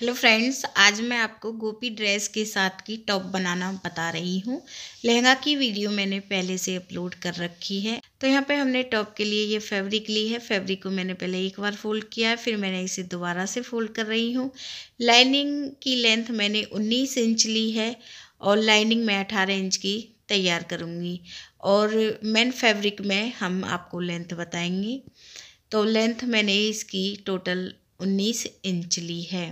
hello friends आज मैं आपको गोपी ड्रेस के साथ की टॉप बनाना बता रही हूँ लहंगा की वीडियो मैंने पहले से अपलोड कर रखी है तो यहाँ पे हमने टॉप के लिए ये फैब्रिक ली है फैब्रिक को मैंने पहले एक बार फोल्ड किया है फिर मैंने इसे दोबारा से फोल्ड कर रही हूँ लाइनिंग की लेंथ मैंने उन्नीस इंच ली है और लाइनिंग मैं अठारह इंच की तैयार करूँगी और मेन फैब्रिक में हम आपको लेंथ बताएंगे तो लेंथ मैंने इसकी टोटल उन्नीस इंच ली है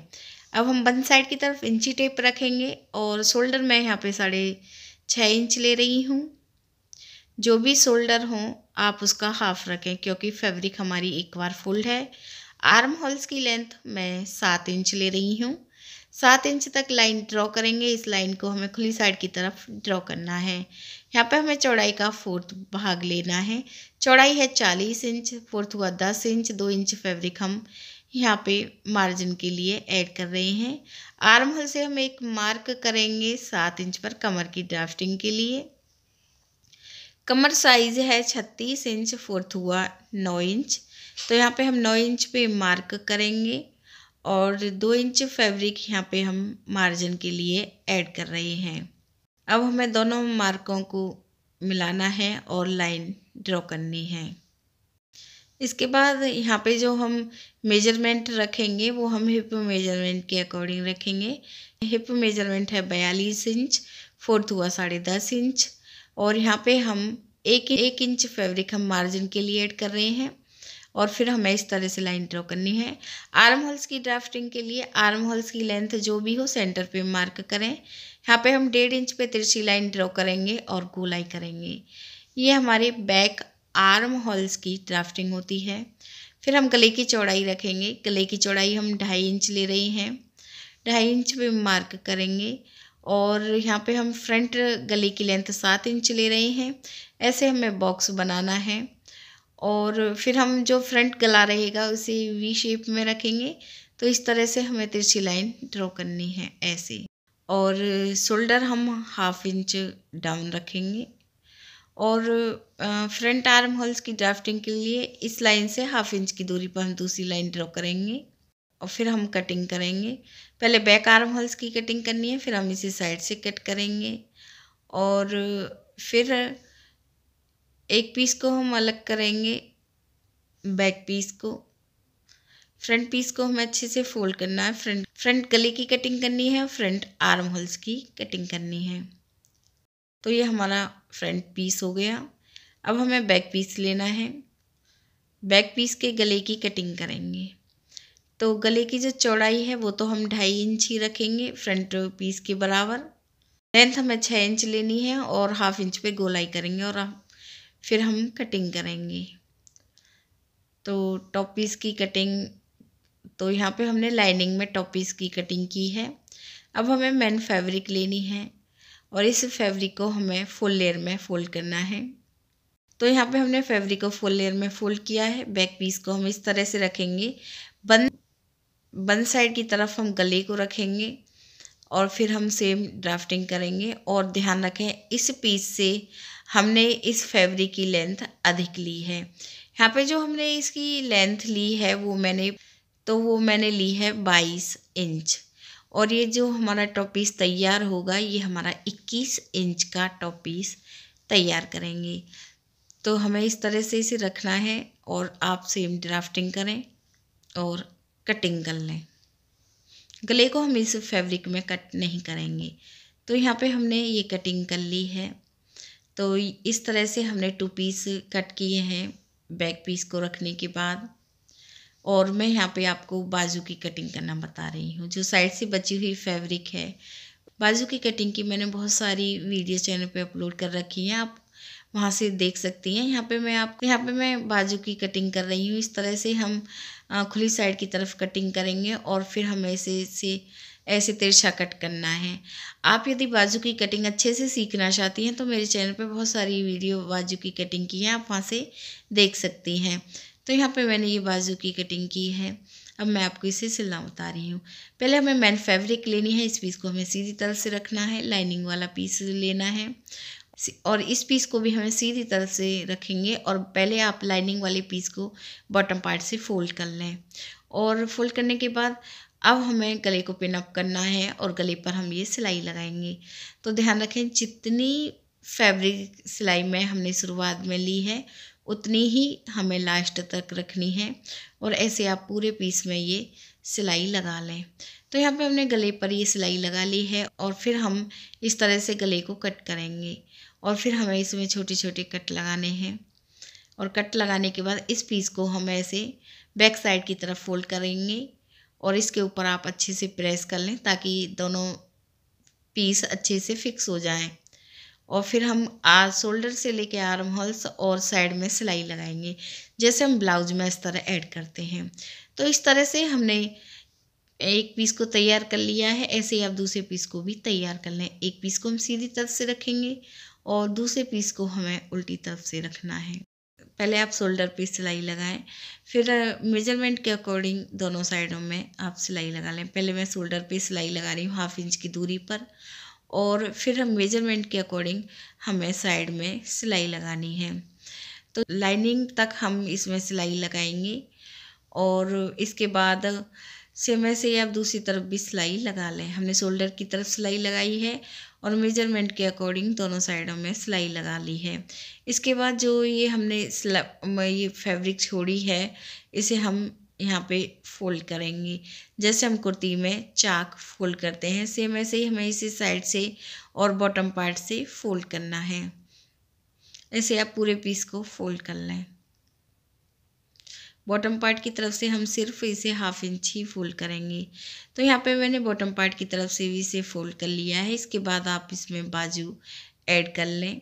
अब हम बंद साइड की तरफ इंची टेप रखेंगे और शोल्डर मैं यहाँ पे साढ़े छः इंच ले रही हूँ जो भी शोल्डर हो आप उसका हाफ रखें क्योंकि फैब्रिक हमारी एक बार फुल है आर्म होल्स की लेंथ मैं सात इंच ले रही हूँ सात इंच तक लाइन ड्रॉ करेंगे इस लाइन को हमें खुली साइड की तरफ ड्रॉ करना है यहाँ पे हमें चौड़ाई का फोर्थ भाग लेना है चौड़ाई है चालीस इंच फोर्थ हुआ दस इंच दो इंच फैब्रिक हम यहाँ पे मार्जिन के लिए ऐड कर रहे हैं आर्म होल से हम एक मार्क करेंगे सात इंच पर कमर की ड्राफ्टिंग के लिए कमर साइज है छत्तीस इंच फोर्थ हुआ नौ इंच तो यहाँ पे हम नौ इंच पे मार्क करेंगे और दो इंच फैब्रिक यहाँ पे हम मार्जिन के लिए ऐड कर रहे हैं अब हमें दोनों मार्कों को मिलाना है और लाइन ड्रॉ करनी है इसके बाद यहाँ पे जो हम मेजरमेंट रखेंगे वो हम हिप मेजरमेंट के अकॉर्डिंग रखेंगे हिप मेजरमेंट है बयालीस इंच फोर्थ हुआ साढ़े दस इंच और यहाँ पे हम एक एक इंच फैब्रिक हम मार्जिन के लिए ऐड कर रहे हैं और फिर हमें इस तरह से लाइन ड्रॉ करनी है आर्म होल्स की ड्राफ्टिंग के लिए आर्म होल्स की लेंथ जो भी हो सेंटर पे मार्क करें यहाँ पे हम डेढ़ इंच पे तिरछी लाइन ड्रॉ करेंगे और गोलाई करेंगे ये हमारे बैक आर्म होल्स की ड्राफ्टिंग होती है फिर हम गले की चौड़ाई रखेंगे गले की चौड़ाई हम ढाई इंच ले रहे हैं ढाई इंच पे मार्क करेंगे और यहाँ पे हम फ्रंट गले की लेंथ सात इंच ले रहे हैं ऐसे हमें बॉक्स बनाना है और फिर हम जो फ्रंट गला रहेगा उसे वी शेप में रखेंगे तो इस तरह से हमें तिरछी लाइन ड्रॉ करनी है ऐसे और शोल्डर हम हाफ इंच डाउन रखेंगे और फ्रंट आर्म होल्स की ड्राफ्टिंग के लिए इस लाइन से हाफ इंच की दूरी पर हम दूसरी लाइन ड्रॉ करेंगे और फिर हम कटिंग करेंगे पहले बैक आर्म होल्स की कटिंग करनी है फिर हम इसे साइड से कट करेंगे और फिर एक पीस को हम अलग करेंगे बैक पीस को फ्रंट पीस को हमें अच्छे से फोल्ड करना है फ्रंट फ्रंट गले की कटिंग करनी है और फ्रंट आर्म होल्स की कटिंग करनी है तो ये हमारा फ्रंट पीस हो गया अब हमें बैक पीस लेना है बैक पीस के गले की कटिंग करेंगे तो गले की जो चौड़ाई है वो तो हम ढाई इंच ही रखेंगे फ्रंट पीस के बराबर लेंथ हमें छः इंच लेनी है और हाफ इंच पे गोलाई करेंगे और फिर हम कटिंग करेंगे तो टॉप पीस की कटिंग तो यहाँ पे हमने लाइनिंग में टॉप पीस की कटिंग की है अब हमें मेन फैब्रिक लेनी है और इस फैब्रिक को हमें फुल लेयर में फोल्ड करना है तो यहाँ पे हमने फैब्रिक को फुल लेयर में फोल्ड किया है बैक पीस को हम इस तरह से रखेंगे बन बंद साइड की तरफ हम गले को रखेंगे और फिर हम सेम ड्राफ्टिंग करेंगे और ध्यान रखें इस पीस से हमने इस फैब्रिक की लेंथ अधिक ली है यहाँ पे जो हमने इसकी लेंथ ली है वो मैंने तो वो मैंने ली है बाईस इंच और ये जो हमारा टॉप पीस तैयार होगा ये हमारा 21 इंच का टॉप पीस तैयार करेंगे तो हमें इस तरह से इसे रखना है और आप सेम ड्राफ्टिंग करें और कटिंग कर लें गले को हम इस फैब्रिक में कट नहीं करेंगे तो यहाँ पे हमने ये कटिंग कर ली है तो इस तरह से हमने टू पीस कट किए हैं बैक पीस को रखने के बाद और मैं यहाँ पे आपको बाजू की कटिंग करना बता रही हूँ जो साइड से बची हुई फैब्रिक है बाजू की कटिंग की मैंने बहुत सारी वीडियो चैनल पे अपलोड कर रखी हैं आप वहाँ से देख सकती हैं यहाँ पे मैं आप यहाँ पे मैं बाजू की कटिंग कर रही हूँ इस तरह से हम खुली साइड की तरफ कटिंग करेंगे और फिर हमें ऐसे से ऐसे तिरछा कट करना है आप यदि बाजू की कटिंग अच्छे से सीखना चाहती हैं तो मेरे चैनल पे बहुत सारी वीडियो बाजू की कटिंग की हैं आप वहाँ से देख सकती हैं तो यहाँ पे मैंने ये बाजू की कटिंग की है अब मैं आपको इसे सिलना बता रही हूँ पहले हमें मैन फैब्रिक लेनी है इस पीस को हमें सीधी तरह से रखना है लाइनिंग वाला पीस लेना है और इस पीस को भी हमें सीधी तरह से रखेंगे और पहले आप लाइनिंग वाले पीस को बॉटम पार्ट से फोल्ड कर लें और फोल्ड करने के बाद अब हमें गले को पिन अप करना है और गले पर हम ये सिलाई लगाएंगे तो ध्यान रखें जितनी फैब्रिक सिलाई में हमने शुरुआत में ली है उतनी ही हमें लास्ट तक रखनी है और ऐसे आप पूरे पीस में ये सिलाई लगा लें तो यहाँ पे हमने गले पर ये सिलाई लगा ली है और फिर हम इस तरह से गले को कट करेंगे और फिर हमें इसमें छोटे छोटे कट लगाने हैं और कट लगाने के बाद इस पीस को हम ऐसे बैक साइड की तरफ फोल्ड करेंगे और इसके ऊपर आप अच्छे से प्रेस कर लें ताकि दोनों पीस अच्छे से फिक्स हो जाएँ और फिर हम आ शोल्डर से लेके आर्म होल्स और साइड में सिलाई लगाएंगे जैसे हम ब्लाउज में इस तरह ऐड करते हैं तो इस तरह से हमने एक पीस को तैयार कर लिया है ऐसे ही आप दूसरे पीस को भी तैयार कर लें एक पीस को हम सीधी तरफ से रखेंगे और दूसरे पीस को हमें उल्टी तरफ से रखना है पहले आप शोल्डर पे सिलाई लगाएं फिर मेजरमेंट के अकॉर्डिंग दोनों साइडों में आप सिलाई लगा लें पहले मैं शोल्डर पे सिलाई लगा रही हूँ हाफ इंच की दूरी पर और फिर हम मेजरमेंट के अकॉर्डिंग हमें साइड में सिलाई लगानी है तो लाइनिंग तक हम इसमें सिलाई लगाएंगे और इसके बाद सेमे से आप दूसरी तरफ भी सिलाई लगा लें हमने शोल्डर की तरफ सिलाई लगाई है और मेजरमेंट के अकॉर्डिंग दोनों साइडों में सिलाई लगा ली है इसके बाद जो ये हमने ये फैब्रिक छोड़ी है इसे हम यहाँ पे फोल्ड करेंगे जैसे हम कुर्ती में चाक फोल्ड करते हैं सेम ऐसे ही हमें इसी साइड से और बॉटम पार्ट से फोल्ड करना है ऐसे आप पूरे पीस को फोल्ड कर लें बॉटम पार्ट की तरफ से हम सिर्फ इसे हाफ इंच ही फोल्ड करेंगे तो यहाँ पे मैंने बॉटम पार्ट की तरफ से भी इसे फोल्ड कर लिया है इसके बाद आप इसमें बाजू ऐड कर लें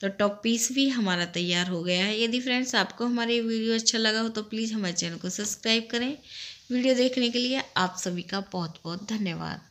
तो टॉप पीस भी हमारा तैयार हो गया है यदि फ्रेंड्स आपको हमारे वीडियो अच्छा लगा हो तो प्लीज़ हमारे चैनल को सब्सक्राइब करें वीडियो देखने के लिए आप सभी का बहुत बहुत धन्यवाद